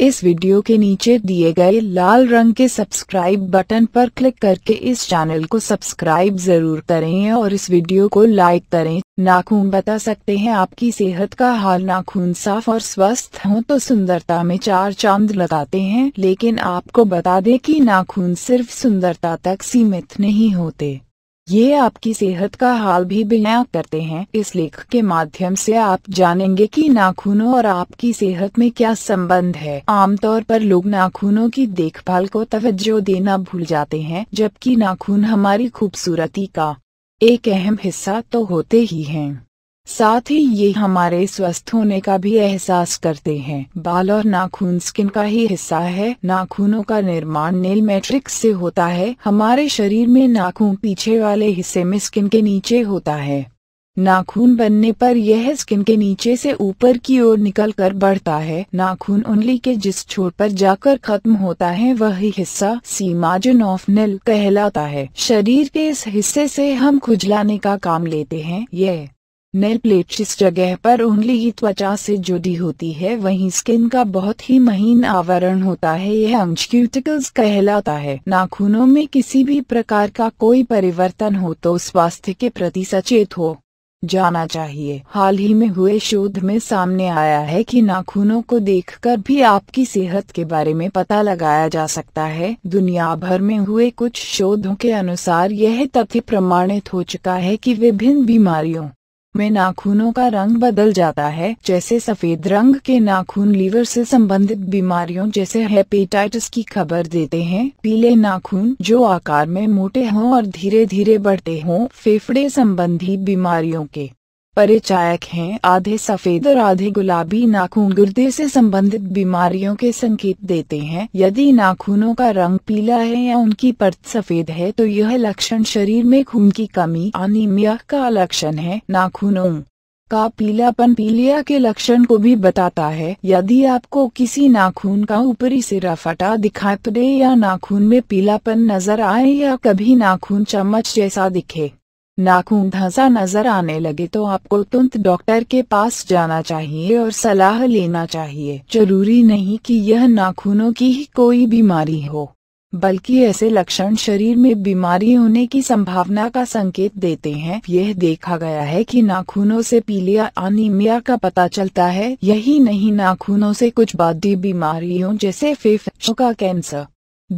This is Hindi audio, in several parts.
इस वीडियो के नीचे दिए गए लाल रंग के सब्सक्राइब बटन पर क्लिक करके इस चैनल को सब्सक्राइब जरूर करें और इस वीडियो को लाइक करें नाखून बता सकते हैं आपकी सेहत का हाल नाखून साफ और स्वस्थ हो तो सुंदरता में चार चांद लगाते हैं लेकिन आपको बता दें कि नाखून सिर्फ सुंदरता तक सीमित नहीं होते ये आपकी सेहत का हाल भी बयां करते हैं इस लेख के माध्यम से आप जानेंगे कि नाखूनों और आपकी सेहत में क्या संबंध है आमतौर पर लोग नाखूनों की देखभाल को तवज्जो देना भूल जाते हैं जबकि नाखून हमारी खूबसूरती का एक अहम हिस्सा तो होते ही हैं साथ ही ये हमारे स्वस्थ होने का भी एहसास करते हैं बाल और नाखून स्किन का ही हिस्सा है नाखूनों का निर्माण नेल मैट्रिक्स से होता है हमारे शरीर में नाखून पीछे वाले हिस्से में स्किन के नीचे होता है नाखून बनने पर यह स्किन के नीचे से ऊपर की ओर निकलकर बढ़ता है नाखून उंगली के जिस छोर पर जाकर खत्म होता है वही हिस्सा सीमाजन ऑफ नील कहलाता है शरीर के इस हिस्से से हम खुजलाने का काम लेते हैं यह नेल प्लेट जिस जगह पर उंगली की त्वचा से जुड़ी होती है वहीं स्किन का बहुत ही महीन आवरण होता है यह अंश क्यूटिकल्स कहलाता है नाखूनों में किसी भी प्रकार का कोई परिवर्तन हो तो स्वास्थ्य के प्रति सचेत हो जाना चाहिए हाल ही में हुए शोध में सामने आया है कि नाखूनों को देखकर भी आपकी सेहत के बारे में पता लगाया जा सकता है दुनिया भर में हुए कुछ शोधों के अनुसार यह तथ्य प्रमाणित हो चुका है कि विभिन्न बीमारियों में नाखूनों का रंग बदल जाता है जैसे सफेद रंग के नाखून लीवर से संबंधित बीमारियों जैसे हेपेटाइटिस की खबर देते हैं पीले नाखून जो आकार में मोटे हों और धीरे धीरे बढ़ते हों फेफड़े संबंधी बीमारियों के परिचायक हैं आधे सफेद और आधे गुलाबी नाखून गुर्दे से संबंधित बीमारियों के संकेत देते हैं यदि नाखूनों का रंग पीला है या उनकी परत सफेद है तो यह लक्षण शरीर में खून की कमी अनिमिया का लक्षण है नाखूनों का पीलापन पीलिया के लक्षण को भी बताता है यदि आपको किसी नाखून का ऊपरी सिरा फटा दिखाई पड़े या नाखून में पीलापन नजर आए या कभी नाखून चम्मच जैसा दिखे नाखून धंसा नजर आने लगे तो आपको तुरंत डॉक्टर के पास जाना चाहिए और सलाह लेना चाहिए जरूरी नहीं कि यह नाखूनों की ही कोई बीमारी हो बल्कि ऐसे लक्षण शरीर में बीमारी होने की संभावना का संकेत देते हैं यह देखा गया है कि नाखूनों से पीलिया अनिमिया का पता चलता है यही नहीं नाखूनों से कुछ बादी बीमारियों जैसे फेफड़ों का कैंसर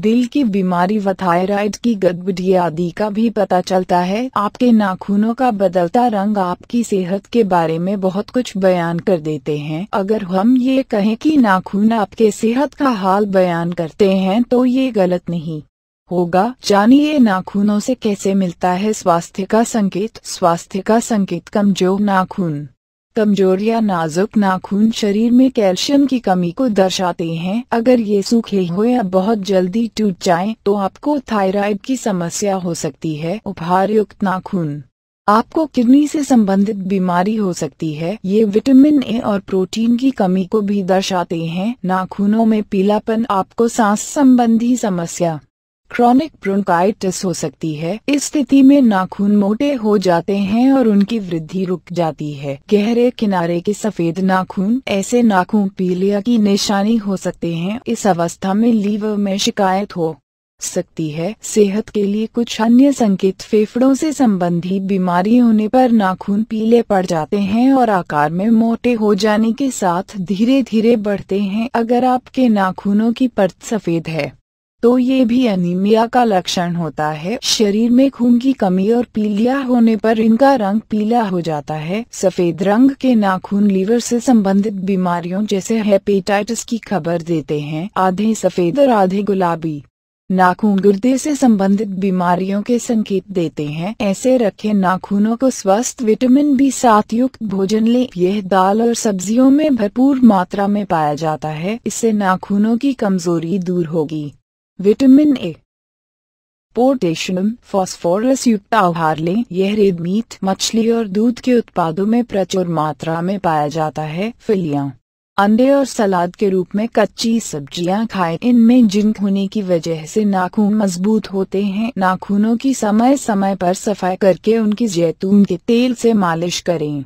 दिल की बीमारी व थायराइड की गड़बड़ी आदि का भी पता चलता है आपके नाखूनों का बदलता रंग आपकी सेहत के बारे में बहुत कुछ बयान कर देते हैं अगर हम ये कहें कि नाखून आपके सेहत का हाल बयान करते हैं तो ये गलत नहीं होगा जानिए नाखूनों से कैसे मिलता है स्वास्थ्य का संकेत स्वास्थ्य का संकेत कमजोर नाखून कमजोर या नाजुक नाखून शरीर में कैल्शियम की कमी को दर्शाते हैं अगर ये सूखे हुए या बहुत जल्दी टूट जाएं तो आपको थायराइड की समस्या हो सकती है उपहार युक्त नाखून आपको किडनी से संबंधित बीमारी हो सकती है ये विटामिन ए और प्रोटीन की कमी को भी दर्शाते हैं नाखूनों में पीलापन आपको सांस संबंधी समस्या क्रॉनिक ब्रोंकाइटिस हो सकती है इस स्थिति में नाखून मोटे हो जाते हैं और उनकी वृद्धि रुक जाती है गहरे किनारे के सफेद नाखून ऐसे नाखून पीलिया की निशानी हो सकते हैं इस अवस्था में लीवर में शिकायत हो सकती है सेहत के लिए कुछ अन्य संकेत फेफड़ों से संबंधी बीमारी होने पर नाखून पीले पड़ जाते हैं और आकार में मोटे हो जाने के साथ धीरे धीरे बढ़ते हैं अगर आपके नाखूनों की परत सफेद है तो ये भी अनीमिया का लक्षण होता है शरीर में खून की कमी और पीलिया होने पर इनका रंग पीला हो जाता है सफेद रंग के नाखून लीवर से संबंधित बीमारियों जैसे हेपेटाइटिस की खबर देते हैं आधे सफेद और आधे गुलाबी नाखून गुर्दे से संबंधित बीमारियों के संकेत देते हैं ऐसे रखे नाखूनों को स्वस्थ विटामिन बी सात युक्त भोजन ले यह दाल और सब्जियों में भरपूर मात्रा में पाया जाता है इससे नाखूनों की कमजोरी दूर होगी विटामिन ए पोटेशियम फॉस्फोरस युक्त आहार लें यह रेड मीट मछली और दूध के उत्पादों में प्रचुर मात्रा में पाया जाता है फिलियां अंडे और सलाद के रूप में कच्ची सब्जियां खाएं इनमें जिंक होने की वजह से नाखून मजबूत होते हैं नाखूनों की समय समय पर सफाई करके उनकी जैतून के तेल से मालिश करें